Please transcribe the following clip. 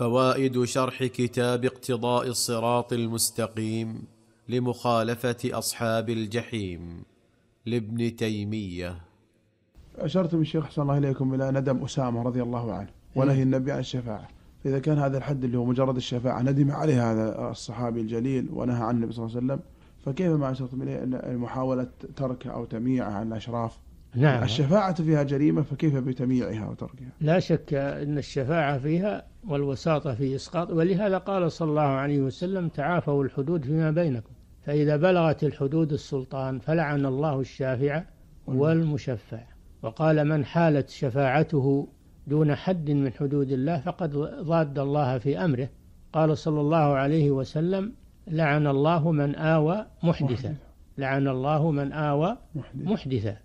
فوائد شرح كتاب اقتضاء الصراط المستقيم لمخالفه اصحاب الجحيم لابن تيميه اشرتم الشيخ احسن الله اليكم الى ندم اسامه رضي الله عنه ونهي إيه. النبي عن الشفاعه فاذا كان هذا الحد اللي هو مجرد الشفاعه ندم عليه هذا الصحابي الجليل ونهى عن النبي صلى الله عليه وسلم فكيف ما اشرتم اليه محاوله تركه او تمييعه عن الاشراف نعم الشفاعة فيها جريمة فكيف بتمييعها وتركها؟ لا شك أن الشفاعة فيها والوساطة في إسقاط ولهذا قال صلى الله عليه وسلم تعافوا الحدود فيما بينكم فإذا بلغت الحدود السلطان فلعن الله الشافع والمشفع وقال من حالت شفاعته دون حد من حدود الله فقد ضاد الله في أمره قال صلى الله عليه وسلم لعن الله من آوى محدثا لعن الله من آوى محدثا